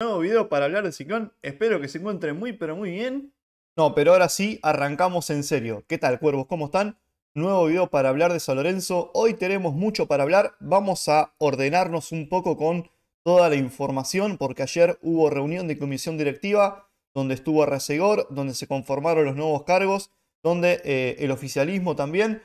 nuevo video para hablar de Ciclón. Espero que se encuentren muy, pero muy bien. No, pero ahora sí, arrancamos en serio. ¿Qué tal, cuervos? ¿Cómo están? Nuevo video para hablar de San Lorenzo. Hoy tenemos mucho para hablar. Vamos a ordenarnos un poco con toda la información, porque ayer hubo reunión de comisión directiva, donde estuvo Resegor, donde se conformaron los nuevos cargos, donde eh, el oficialismo también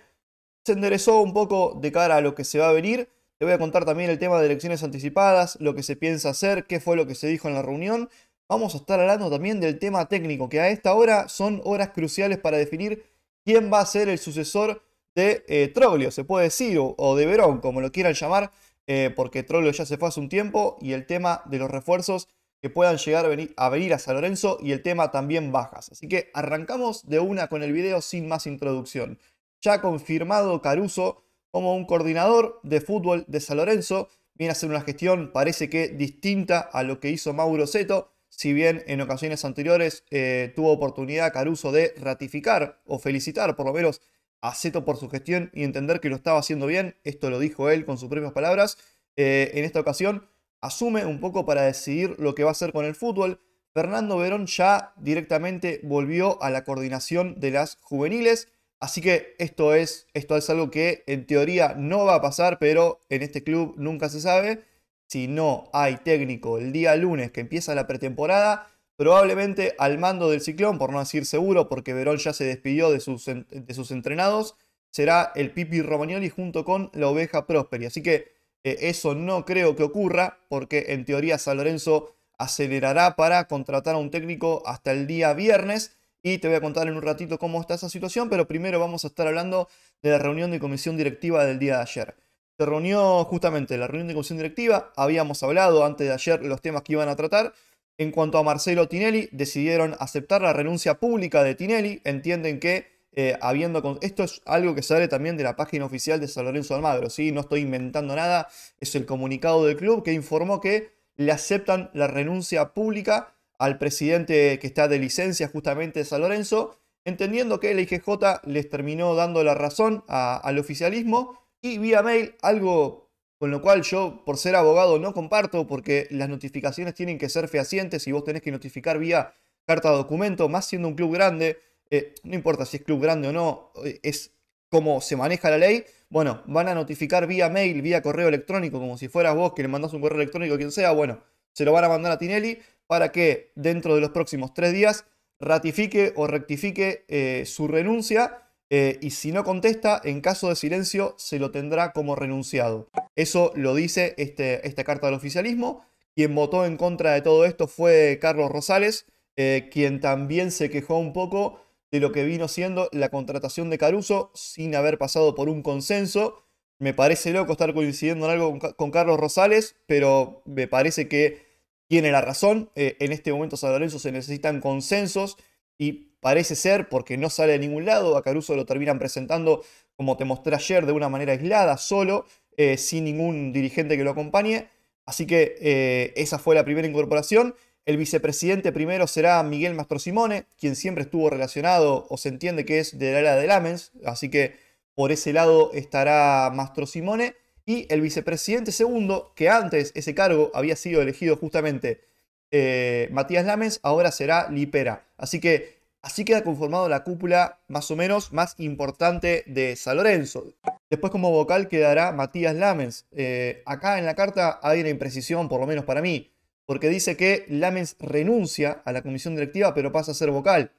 se enderezó un poco de cara a lo que se va a venir. Le voy a contar también el tema de elecciones anticipadas, lo que se piensa hacer, qué fue lo que se dijo en la reunión. Vamos a estar hablando también del tema técnico, que a esta hora son horas cruciales para definir quién va a ser el sucesor de Trolio, eh, Troglio, se puede decir, o, de Verón, como lo quieran llamar, eh, porque Troglio ya se fue hace un tiempo, y el tema de los refuerzos que puedan llegar venir, a venir a San Lorenzo y el tema también bajas. Así que arrancamos de una con el video sin más introducción. Ya confirmado Caruso como un coordinador de fútbol de San Lorenzo. Viene a hacer una gestión, parece que distinta a lo que hizo Mauro Seto, si bien en ocasiones anteriores eh, tuvo oportunidad Caruso de ratificar o felicitar por lo menos a Seto por su gestión y entender que lo estaba haciendo bien, esto lo dijo él con sus propias palabras, eh, en esta ocasión asume un poco para decidir lo que va a hacer con el fútbol. Fernando Verón ya directamente volvió a la coordinación de las juveniles Así que esto es, esto es algo que en teoría no va a pasar, pero en este club nunca se sabe. Si no hay técnico el día lunes que empieza la pretemporada, probablemente al mando del ciclón, por no decir seguro, porque Verón ya se despidió de sus, de sus entrenados, será el Pipi Romagnoli junto con la oveja Prosperi. Así que eh, eso no creo que ocurra, porque en teoría San Lorenzo acelerará para contratar a un técnico hasta el día viernes y te voy a contar en un ratito cómo está esa situación, pero primero vamos a estar hablando de la reunión de comisión directiva del día de ayer. Se reunió justamente la reunión de comisión directiva, habíamos hablado antes de ayer los temas que iban a tratar. En cuanto a Marcelo Tinelli, decidieron aceptar la renuncia pública de Tinelli, entienden que eh, habiendo con... Esto es algo que sale también de la página oficial de San Lorenzo Almagro, ¿sí? No estoy inventando nada, es el comunicado del club que informó que le aceptan la renuncia pública al presidente que está de licencia justamente San Lorenzo, entendiendo que el IGJ les terminó dando la razón al oficialismo y vía mail, algo con lo cual yo por ser abogado no comparto porque las notificaciones tienen que ser fehacientes y vos tenés que notificar vía carta de documento, más siendo un club grande, eh, no importa si es club grande o no, eh, es como se maneja la ley, bueno, van a notificar vía mail, vía correo electrónico, como si fueras vos que le mandás un correo electrónico a quien sea, bueno, se lo van a mandar a Tinelli, para que dentro de los próximos tres días ratifique o rectifique eh, su renuncia eh, y si no contesta, en caso de silencio, se lo tendrá como renunciado. Eso lo dice este, esta carta del oficialismo. Quien votó en contra de todo esto fue Carlos Rosales, eh, quien también se quejó un poco de lo que vino siendo la contratación de Caruso sin haber pasado por un consenso. Me parece loco estar coincidiendo en algo con Carlos Rosales, pero me parece que tiene la razón. Eh, en este momento San Lorenzo se necesitan consensos y parece ser, porque no sale de ningún lado, a Caruso lo terminan presentando, como te mostré ayer, de una manera aislada, solo, eh, sin ningún dirigente que lo acompañe. Así que eh, esa fue la primera incorporación. El vicepresidente primero será Miguel Mastro Simone, quien siempre estuvo relacionado o se entiende que es del área de Lamens, así que por ese lado estará Mastro Simone y el vicepresidente segundo, que antes ese cargo había sido elegido justamente eh, Matías Lames, ahora será Lipera. Así que así queda conformado la cúpula más o menos más importante de San Lorenzo. Después como vocal quedará Matías Lames eh, acá en la carta hay una imprecisión, por lo menos para mí, porque dice que Lames renuncia a la comisión directiva pero pasa a ser vocal.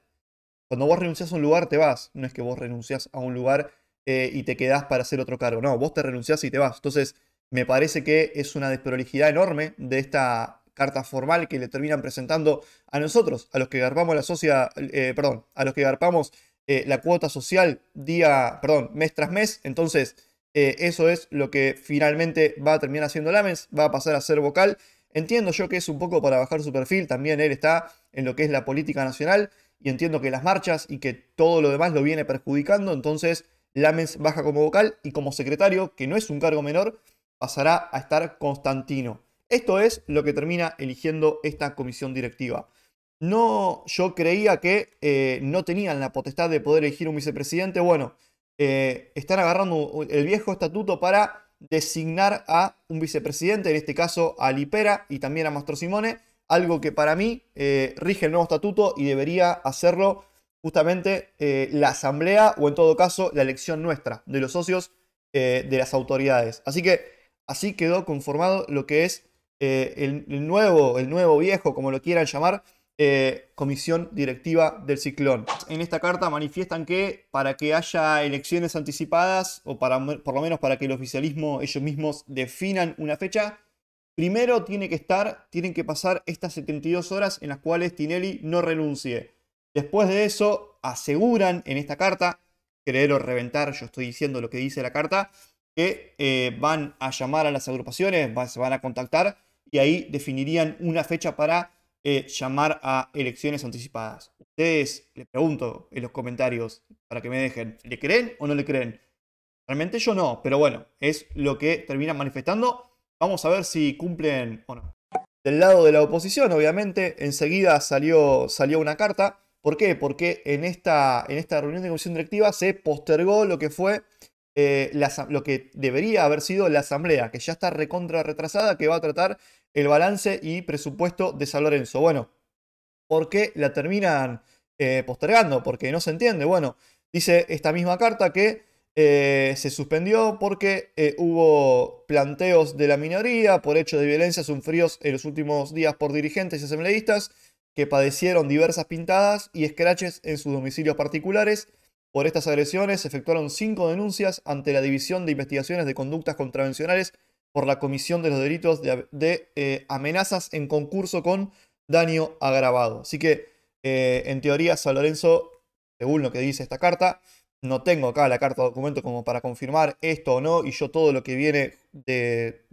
Cuando vos renunciás a un lugar te vas, no es que vos renuncias a un lugar eh, y te quedás para hacer otro cargo. No, vos te renunciás y te vas. Entonces, me parece que es una desprolijidad enorme de esta carta formal que le terminan presentando a nosotros, a los que garpamos la socia, eh, a los que garpamos eh, la cuota social día, perdón, mes tras mes. Entonces, eso es lo que finalmente va a terminar haciendo Lamens, va a pasar a ser vocal. Entiendo yo que es un poco para bajar su perfil, también él está en lo que es la política nacional y entiendo que las marchas y que todo lo demás lo viene perjudicando, entonces Lamens baja como vocal y como secretario, que no es un cargo menor, pasará a estar Constantino. Esto es lo que termina eligiendo esta comisión directiva. No, yo creía que eh, no tenían la potestad de poder elegir un vicepresidente. Bueno, eh, están agarrando el viejo estatuto para designar a un vicepresidente, en este caso a Lipera y también a Mastro Simone, algo que para mí eh, rige el nuevo estatuto y debería hacerlo justamente eh, la asamblea o en todo caso la elección nuestra, de los socios, eh, de las autoridades. Así que así quedó conformado lo que es eh, el, el, nuevo, el nuevo viejo, como lo quieran llamar, comisión directiva del ciclón. En esta carta manifiestan que para que haya elecciones anticipadas, o para, por lo menos para que el oficialismo ellos mismos definan una fecha, Primero tiene que estar, tienen que pasar estas 72 horas en las cuales Tinelli no renuncie. Después de eso, aseguran en esta carta, creer o reventar, yo estoy diciendo lo que dice la carta, que eh, van a llamar a las agrupaciones, se van a contactar y ahí definirían una fecha para eh, llamar a elecciones anticipadas. Ustedes, les pregunto en los comentarios para que me dejen, ¿le creen o no le creen? Realmente yo no, pero bueno, es lo que terminan manifestando. Vamos a ver si cumplen o no. Del lado de la oposición, obviamente, enseguida salió, salió una carta ¿Por qué? Porque en esta, en esta reunión de comisión directiva se postergó lo que fue eh, lo que debería haber sido la asamblea, que ya está recontra retrasada, que va a tratar el balance y presupuesto de San Lorenzo. Bueno, ¿por qué la terminan eh, postergando? Porque no se entiende. Bueno, dice esta misma carta que eh, se suspendió porque hubo planteos de la minoría por hechos de violencia sufridos en los últimos días por dirigentes y asambleístas que padecieron diversas pintadas y escraches en sus domicilios particulares. Por estas agresiones efectuaron cinco denuncias ante la División de Investigaciones de Conductas Contravencionales por la Comisión de los Delitos de, eh, Amenazas en concurso con daño agravado. Así que, eh, en teoría, San Lorenzo, según lo que dice esta carta, no tengo acá la carta de documento como para confirmar esto o no, y yo todo lo que viene de,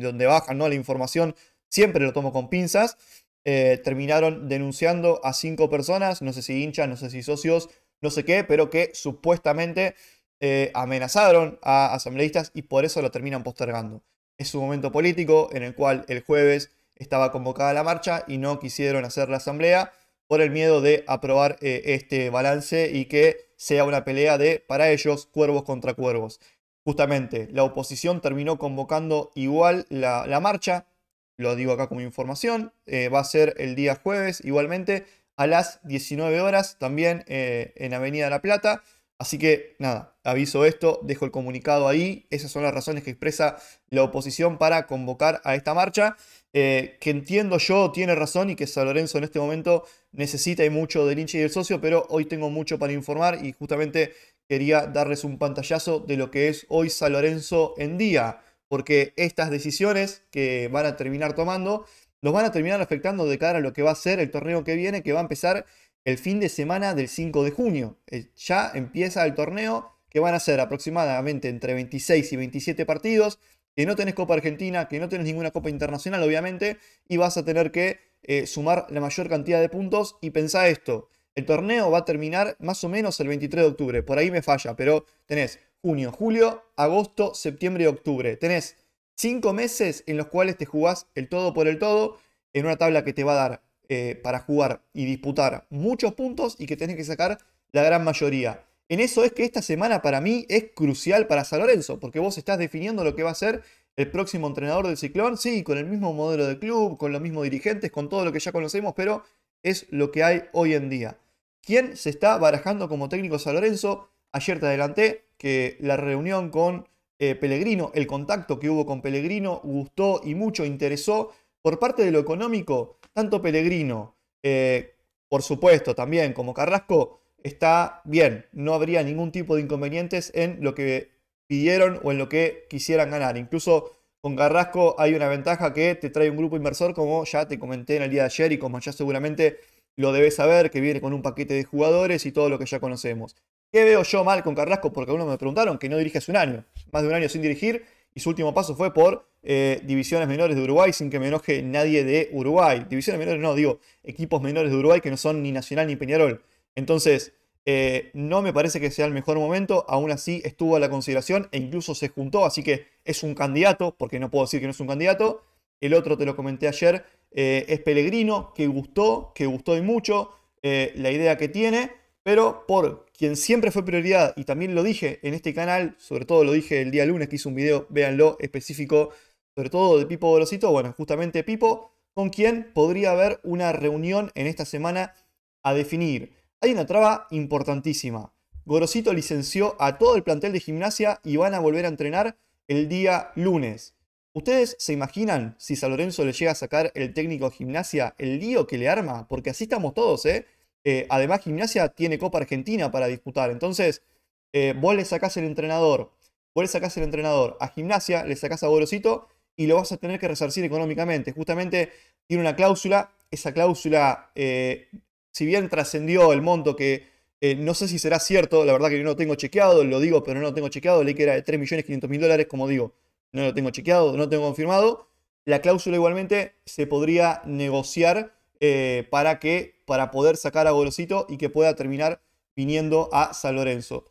donde baja ¿no? la información siempre lo tomo con pinzas, eh, terminaron denunciando a cinco personas, no sé si hinchas, no sé si socios, no sé qué, pero que supuestamente eh, amenazaron a asambleístas y por eso lo terminan postergando. Es un momento político en el cual el jueves estaba convocada la marcha y no quisieron hacer la asamblea por el miedo de aprobar eh, este balance y que sea una pelea de, para ellos, cuervos contra cuervos. Justamente, la oposición terminó convocando igual la marcha, lo digo acá como información, eh, va a ser el día jueves igualmente a las 19 horas también eh, en Avenida La Plata. Así que nada, aviso esto, dejo el comunicado ahí. Esas son las razones que expresa la oposición para convocar a esta marcha, eh, que entiendo yo tiene razón y que San Lorenzo en este momento necesita y mucho del hincha y del socio, pero hoy tengo mucho para informar y justamente quería darles un pantallazo de lo que es hoy San Lorenzo en día porque estas decisiones que van a terminar tomando los van a terminar afectando de cara a lo que va a ser el torneo que viene, que va a empezar el fin de semana del 5 de junio. Eh, ya empieza el torneo, que van a ser aproximadamente entre 26 y 27 partidos, que no tenés Copa Argentina, que no tenés ninguna Copa Internacional, obviamente, y vas a tener que eh, sumar la mayor cantidad de puntos. Y pensá esto, el torneo va a terminar más o menos el 23 de octubre. Por ahí me falla, pero tenés junio, julio, agosto, septiembre y octubre. Tenés cinco meses en los cuales te jugás el todo por el todo en una tabla que te va a dar eh, para jugar y disputar muchos puntos y que tenés que sacar la gran mayoría. En eso es que esta semana para mí es crucial para San Lorenzo, porque vos estás definiendo lo que va a ser el próximo entrenador del ciclón, sí, con el mismo modelo de club, con los mismos dirigentes, con todo lo que ya conocemos, pero es lo que hay hoy en día. ¿Quién se está barajando como técnico San Lorenzo? Ayer te adelanté que la reunión con eh, Pellegrino, el contacto que hubo con Pellegrino, gustó y mucho interesó. Por parte de lo económico, tanto Pellegrino, eh, por supuesto, también como Carrasco, está bien. No habría ningún tipo de inconvenientes en lo que pidieron o en lo que quisieran ganar. Incluso con Carrasco hay una ventaja que te trae un grupo inversor, como ya te comenté en el día de ayer y como ya seguramente lo debes saber, que viene con un paquete de jugadores y todo lo que ya conocemos. ¿Qué veo yo mal con Carrasco? Porque algunos me preguntaron que no dirige hace un año, más de un año sin dirigir, y su último paso fue por eh, divisiones menores de Uruguay, sin que me enoje nadie de Uruguay. Divisiones menores no, digo, equipos menores de Uruguay que no son ni Nacional ni Peñarol. Entonces, eh, no me parece que sea el mejor momento, aún así estuvo a la consideración e incluso se juntó, así que es un candidato, porque no puedo decir que no es un candidato. El otro te lo comenté ayer, eh, es Pellegrino, que gustó, que gustó y mucho eh, la idea que tiene, pero por quien siempre fue prioridad, y también lo dije en este canal, sobre todo lo dije el día lunes que hice un video, véanlo, específico, sobre todo de Pipo Dorosito, bueno, justamente Pipo, con quien podría haber una reunión en esta semana a definir. Hay una traba importantísima. Gorosito licenció a todo el plantel de gimnasia y van a volver a entrenar el día lunes. ¿Ustedes se imaginan si San Lorenzo le llega a sacar el técnico de gimnasia el lío que le arma? Porque así estamos todos, ¿eh? eh además, gimnasia tiene Copa Argentina para disputar. Entonces, eh, vos le sacás el entrenador, vos le sacás el entrenador a gimnasia, le sacás a Gorosito y lo vas a tener que resarcir económicamente. Justamente tiene una cláusula, esa cláusula eh, si bien trascendió el monto que eh, no sé si será cierto, la verdad que yo no lo tengo chequeado, lo digo, pero no lo tengo chequeado, leí que era de 3.500.000 dólares, como digo, no lo tengo chequeado, no lo tengo confirmado. La cláusula igualmente se podría negociar eh, para que para poder sacar a Gorosito y que pueda terminar viniendo a San Lorenzo.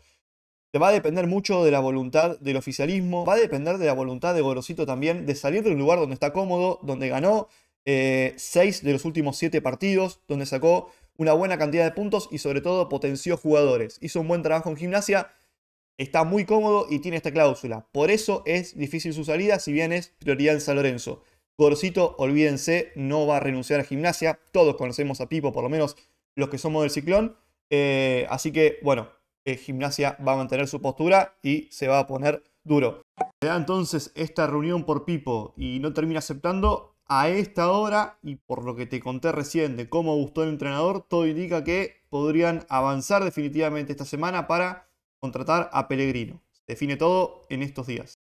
Va a depender mucho de la voluntad del oficialismo, va a depender de la voluntad de Gorosito también de salir de un lugar donde está cómodo, donde ganó eh, seis de los últimos siete partidos, donde sacó una buena cantidad de puntos y sobre todo potenció jugadores. Hizo un buen trabajo en gimnasia, está muy cómodo y tiene esta cláusula. Por eso es difícil su salida, si bien es prioridad en San Lorenzo. Gorcito, olvídense, no va a renunciar a gimnasia. Todos conocemos a Pipo, por lo menos los que somos del ciclón. Eh, así que, bueno, eh, gimnasia va a mantener su postura y se va a poner duro. Le da entonces esta reunión por Pipo y no termina aceptando, a esta hora y por lo que te conté recién de cómo gustó el entrenador, todo indica que podrían avanzar definitivamente esta semana para contratar a Pellegrino. Se define todo en estos días.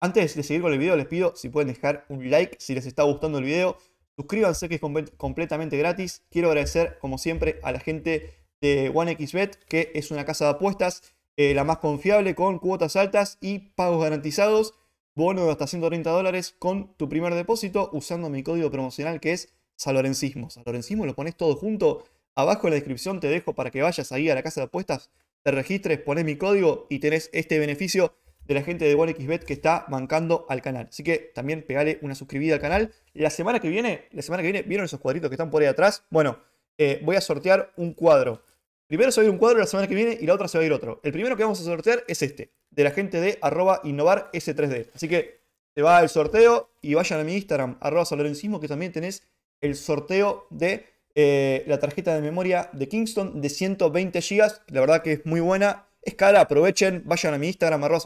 Antes de seguir con el video, les pido si pueden dejar un like si les está gustando el video. Suscríbanse que es completamente gratis. Quiero agradecer, como siempre, a la gente de OneXBet, que es una casa de apuestas, eh, la más confiable con cuotas altas y pagos garantizados bono de hasta 130 dólares con tu primer depósito usando mi código promocional que es Salorencismo. Salorencismo lo pones todo junto. Abajo en la descripción te dejo para que vayas ahí a la casa de apuestas, te registres, pones mi código y tenés este beneficio de la gente de Xbet que está mancando al canal. Así que también pegale una suscribida al canal. La semana que viene, la semana que viene, ¿vieron esos cuadritos que están por ahí atrás? Bueno, eh, voy a sortear un cuadro Primero se va a ir un cuadro la semana que viene y la otra se va a ir otro. El primero que vamos a sortear es este, de la gente de arroba innovar S3D. Así que te va el sorteo y vayan a mi Instagram, arroba que también tenés el sorteo de eh, la tarjeta de memoria de Kingston de 120 GB. La verdad que es muy buena. Escala, aprovechen, vayan a mi Instagram, arroba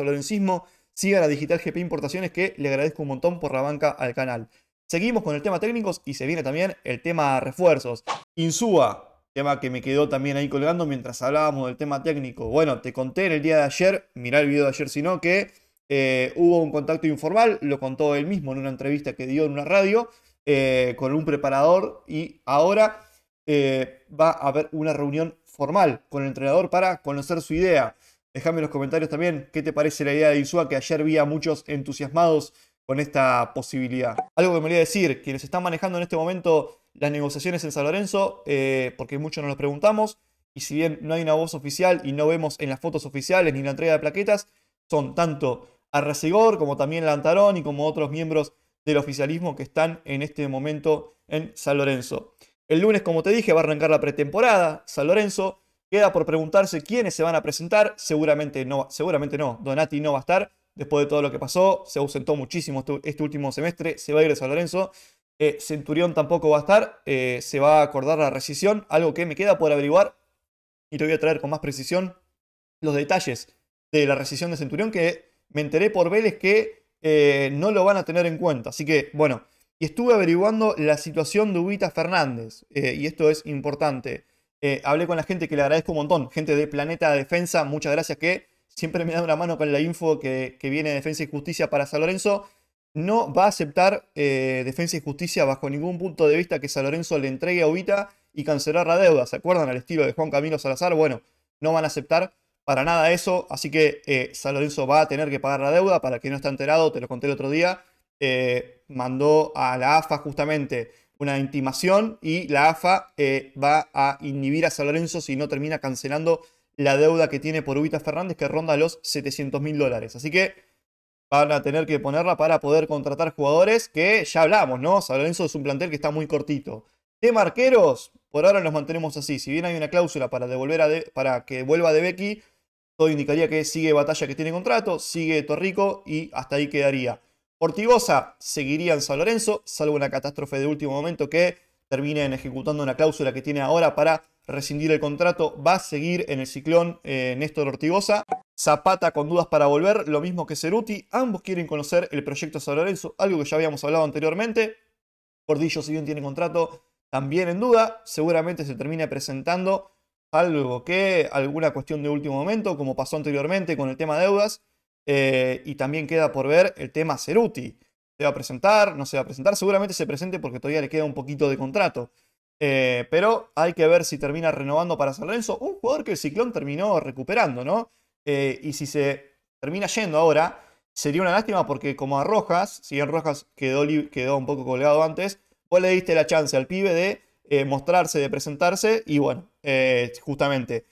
Sigan a Digital GP Importaciones, que le agradezco un montón por la banca al canal. Seguimos con el tema técnicos y se viene también el tema refuerzos. Insúa, Tema que me quedó también ahí colgando mientras hablábamos del tema técnico. Bueno, te conté en el día de ayer, mirá el video de ayer si no, que eh, hubo un contacto informal, lo contó él mismo en una entrevista que dio en una radio eh, con un preparador y ahora eh, va a haber una reunión formal con el entrenador para conocer su idea. Déjame en los comentarios también qué te parece la idea de Isua que ayer vi a muchos entusiasmados con esta posibilidad. Algo que me voy a decir, quienes están manejando en este momento las negociaciones en San Lorenzo, eh, porque muchos nos lo preguntamos, y si bien no hay una voz oficial y no vemos en las fotos oficiales ni en la entrega de plaquetas, son tanto Arrasigor como también Lantarón y como otros miembros del oficialismo que están en este momento en San Lorenzo. El lunes, como te dije, va a arrancar la pretemporada. San Lorenzo queda por preguntarse quiénes se van a presentar. Seguramente no, seguramente no. Donati no va a estar después de todo lo que pasó. Se ausentó muchísimo este último semestre. Se va a ir de San Lorenzo. Eh, Centurión tampoco va a estar. Eh, se va a acordar la rescisión. Algo que me queda por averiguar. Y te voy a traer con más precisión los detalles de la rescisión de Centurión. Que me enteré por Vélez que eh, no lo van a tener en cuenta. Así que, bueno. Y estuve averiguando la situación de Ubita Fernández. y esto es importante. hablé con la gente que le agradezco un montón. Gente de Planeta Defensa. Muchas gracias que siempre me da una mano con la info que, que viene de Defensa y Justicia para San Lorenzo no va a aceptar eh, Defensa y Justicia bajo ningún punto de vista que San Lorenzo le entregue a Ubita y cancelar la deuda. ¿Se acuerdan al estilo de Juan Camilo Salazar? Bueno, no van a aceptar para nada eso, así que eh, San Lorenzo va a tener que pagar la deuda. Para quien no está enterado, te lo conté el otro día, eh, mandó a la AFA justamente una intimación y la AFA va a inhibir a San Lorenzo si no termina cancelando la deuda que tiene por Ubita Fernández que ronda los 700 mil dólares. Así que van a tener que ponerla para poder contratar jugadores que ya hablamos, ¿no? San Lorenzo es un plantel que está muy cortito. De marqueros, por ahora nos mantenemos así. Si bien hay una cláusula para, devolver a para que vuelva de Becky, todo indicaría que sigue Batalla que tiene contrato, sigue Torrico y hasta ahí quedaría. Portigosa seguiría en San Lorenzo, salvo una catástrofe de último momento que terminen ejecutando una cláusula que tiene ahora para rescindir el contrato, va a seguir en el ciclón eh, Néstor Ortigosa. Zapata con dudas para volver, lo mismo que Ceruti. Ambos quieren conocer el proyecto San algo que ya habíamos hablado anteriormente. Cordillo, si bien tiene contrato, también en duda. Seguramente se termina presentando algo que alguna cuestión de último momento, como pasó anteriormente con el tema de deudas. Eh, y también queda por ver el tema Ceruti. ¿Se va a presentar? ¿No se va a presentar? Seguramente se presente porque todavía le queda un poquito de contrato. Eh, pero hay que ver si termina renovando para San Lorenzo. Un jugador que el Ciclón terminó recuperando, ¿no? Eh, y si se termina yendo ahora, sería una lástima porque como a Rojas, si bien Rojas quedó, quedó un poco colgado antes, vos le diste la chance al pibe de eh, mostrarse, de presentarse y bueno, justamente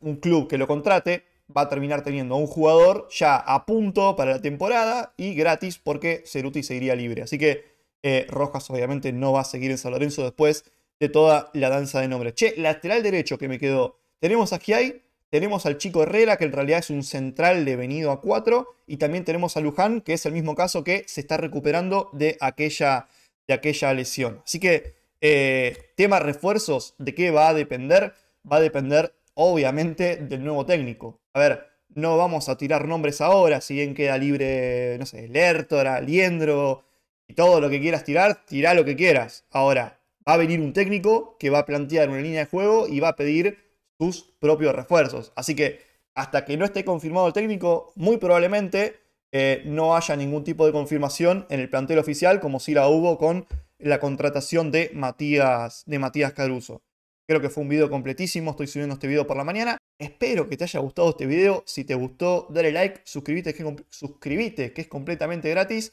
un club que lo contrate va a terminar teniendo a un jugador ya a punto para la temporada y gratis porque Ceruti seguiría libre. Así que eh, Rojas obviamente no va a seguir en San Lorenzo después de toda la danza de nombres. Che, lateral derecho que me quedó. Tenemos a Giai, tenemos al chico Herrera, que en realidad es un central de venido a 4, y también tenemos a Luján, que es el mismo caso que se está recuperando de aquella, de aquella lesión. Así que, eh, tema refuerzos, ¿de qué va a depender? Va a depender, obviamente, del nuevo técnico. A ver, no vamos a tirar nombres ahora, si bien queda libre, no sé, Lertora, Liendro, y todo lo que quieras tirar, tirá lo que quieras. Ahora, va a venir un técnico que va a plantear una línea de juego y va a pedir sus propios refuerzos. Así que hasta que no esté confirmado el técnico, muy probablemente eh, no haya ningún tipo de confirmación en el plantel oficial, como si la hubo con la contratación de Matías, de Matías Caruso. Creo que fue un video completísimo, estoy subiendo este video por la mañana. Espero que te haya gustado este video. Si te gustó, dale like, suscríbete que, que es completamente gratis